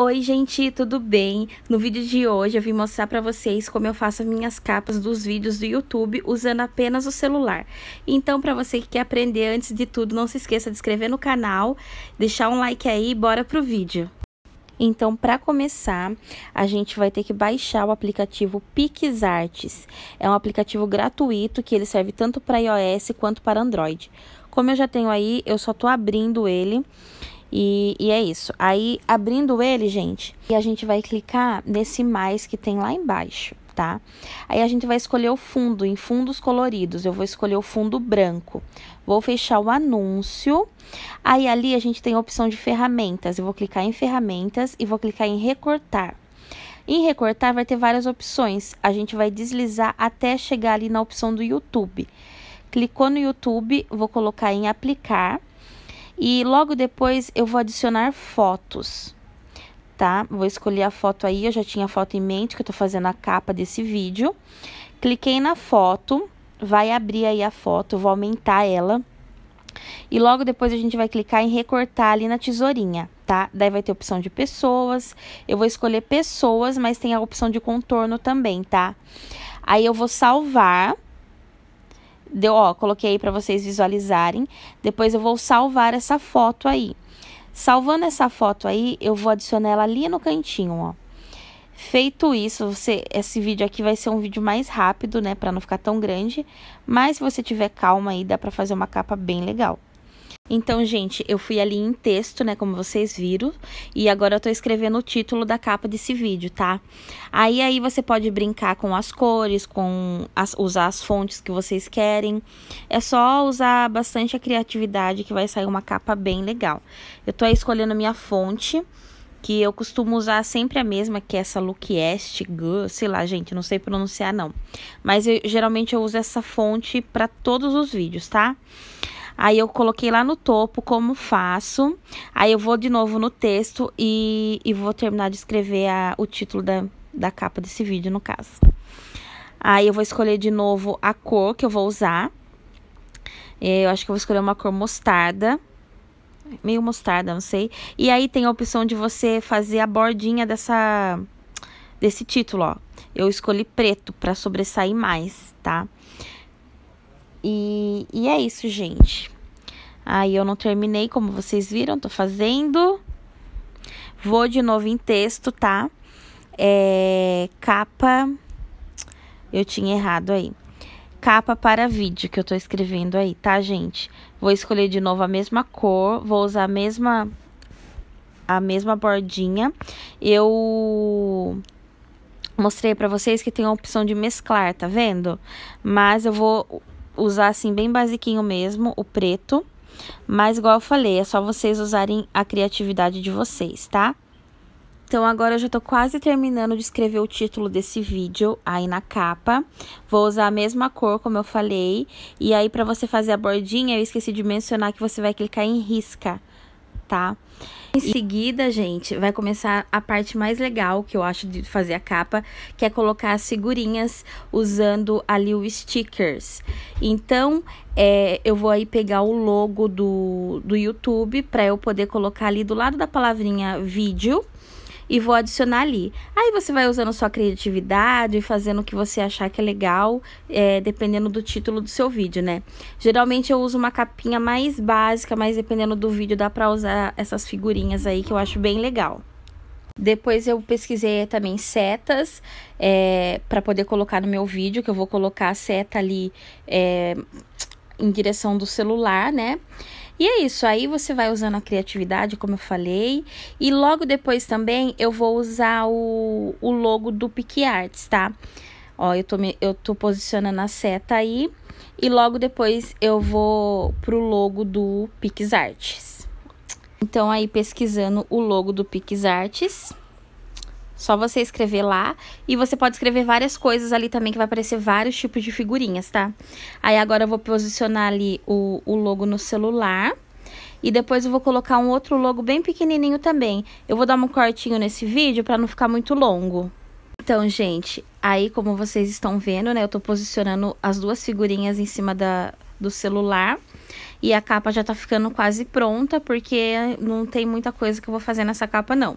Oi gente, tudo bem? No vídeo de hoje eu vim mostrar para vocês como eu faço minhas capas dos vídeos do YouTube usando apenas o celular. Então para você que quer aprender antes de tudo, não se esqueça de inscrever no canal, deixar um like aí e bora pro vídeo. Então, para começar, a gente vai ter que baixar o aplicativo PixArts. É um aplicativo gratuito que ele serve tanto para iOS quanto para Android. Como eu já tenho aí, eu só estou abrindo ele e, e, é isso. Aí, abrindo ele, gente, e a gente vai clicar nesse mais que tem lá embaixo, tá? Aí a gente vai escolher o fundo, em fundos coloridos. Eu vou escolher o fundo branco. Vou fechar o anúncio. Aí ali a gente tem a opção de ferramentas. Eu vou clicar em ferramentas e vou clicar em recortar. Em recortar vai ter várias opções. A gente vai deslizar até chegar ali na opção do YouTube. Clicou no YouTube, vou colocar em aplicar e logo depois eu vou adicionar fotos, tá? Vou escolher a foto aí, eu já tinha a foto em mente que eu tô fazendo a capa desse vídeo. Cliquei na foto, vai abrir aí a foto, vou aumentar ela. E logo depois a gente vai clicar em recortar ali na tesourinha, tá? Daí vai ter opção de pessoas. Eu vou escolher pessoas, mas tem a opção de contorno também, tá? Aí eu vou salvar Deu, ó, coloquei aí para vocês visualizarem. Depois eu vou salvar essa foto aí. Salvando essa foto aí, eu vou adicionar ela ali no cantinho, ó. Feito isso, você, esse vídeo aqui vai ser um vídeo mais rápido, né, para não ficar tão grande, mas se você tiver calma aí, dá para fazer uma capa bem legal. Então, gente, eu fui ali em texto, né, como vocês viram, e agora eu tô escrevendo o título da capa desse vídeo, tá? Aí aí você pode brincar com as cores, com as, usar as fontes que vocês querem. É só usar bastante a criatividade que vai sair uma capa bem legal. Eu tô aí escolhendo a minha fonte, que eu costumo usar sempre a mesma, que é essa Lookest, sei lá, gente, não sei pronunciar não. Mas eu, geralmente eu uso essa fonte para todos os vídeos, tá? Tá? Aí eu coloquei lá no topo como faço. Aí eu vou de novo no texto e, e vou terminar de escrever a, o título da, da capa desse vídeo, no caso. Aí eu vou escolher de novo a cor que eu vou usar. É, eu acho que eu vou escolher uma cor mostarda. Meio mostarda, não sei. E aí tem a opção de você fazer a bordinha dessa desse título, ó. Eu escolhi preto para sobressair mais, tá? E, e é isso, gente. Aí eu não terminei, como vocês viram, tô fazendo. Vou de novo em texto, tá? É, capa. Eu tinha errado aí. Capa para vídeo que eu tô escrevendo aí, tá, gente? Vou escolher de novo a mesma cor, vou usar a mesma a mesma bordinha. Eu mostrei para vocês que tem a opção de mesclar, tá vendo? Mas eu vou usar assim bem basiquinho mesmo, o preto. Mas igual eu falei, é só vocês usarem a criatividade de vocês, tá? Então agora eu já tô quase terminando de escrever o título desse vídeo aí na capa. Vou usar a mesma cor como eu falei. E aí para você fazer a bordinha, eu esqueci de mencionar que você vai clicar em risca tá? Em seguida, gente, vai começar a parte mais legal que eu acho de fazer a capa, que é colocar as figurinhas usando ali o stickers. Então, é, eu vou aí pegar o logo do, do YouTube para eu poder colocar ali do lado da palavrinha vídeo e vou adicionar ali. Aí você vai usando sua criatividade, fazendo o que você achar que é legal, é, dependendo do título do seu vídeo, né? Geralmente eu uso uma capinha mais básica, mas dependendo do vídeo dá pra usar essas figurinhas aí que eu acho bem legal. Depois eu pesquisei também setas é, para poder colocar no meu vídeo, que eu vou colocar a seta ali é, em direção do celular, né? E é isso, aí você vai usando a criatividade, como eu falei, e logo depois também eu vou usar o, o logo do Pique Arts, tá? Ó, eu tô, me, eu tô posicionando a seta aí e logo depois eu vou pro logo do PixArts. Então aí pesquisando o logo do PixArts. Arts. Só você escrever lá. E você pode escrever várias coisas ali também, que vai aparecer vários tipos de figurinhas, tá? Aí agora eu vou posicionar ali o, o logo no celular. E depois eu vou colocar um outro logo bem pequenininho também. Eu vou dar um cortinho nesse vídeo para não ficar muito longo. Então, gente, aí como vocês estão vendo, né, eu tô posicionando as duas figurinhas em cima da, do celular. E a capa já tá ficando quase pronta, porque não tem muita coisa que eu vou fazer nessa capa, não.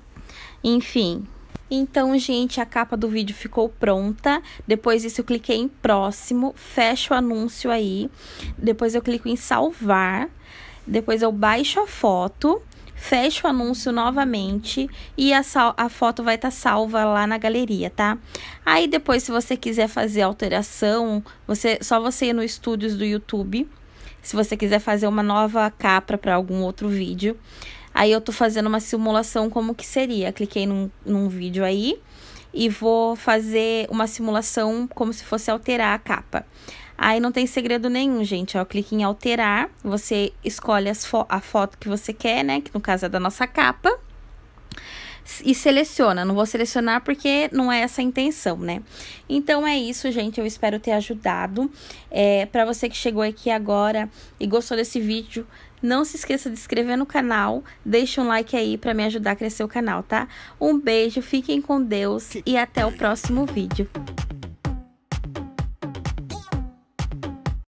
Enfim, então, gente, a capa do vídeo ficou pronta. Depois disso, eu cliquei em próximo, fecho o anúncio aí. Depois eu clico em salvar. Depois eu baixo a foto fecho o anúncio novamente e a, a foto vai estar tá salva lá na galeria, tá? Aí depois, se você quiser fazer alteração, você só você ir no Estúdios do YouTube, se você quiser fazer uma nova capa para algum outro vídeo, Aí eu tô fazendo uma simulação como que seria. Cliquei num, num vídeo aí e vou fazer uma simulação como se fosse alterar a capa. Aí não tem segredo nenhum, gente. Ó, clique em alterar, você escolhe fo a foto que você quer, né? Que no caso é da nossa capa. E seleciona, não vou selecionar porque não é essa a intenção, né? Então é isso, gente. Eu espero ter ajudado. É, para você que chegou aqui agora e gostou desse vídeo, não se esqueça de se inscrever no canal, deixa um like aí para me ajudar a crescer o canal, tá? Um beijo, fiquem com Deus e até o próximo vídeo.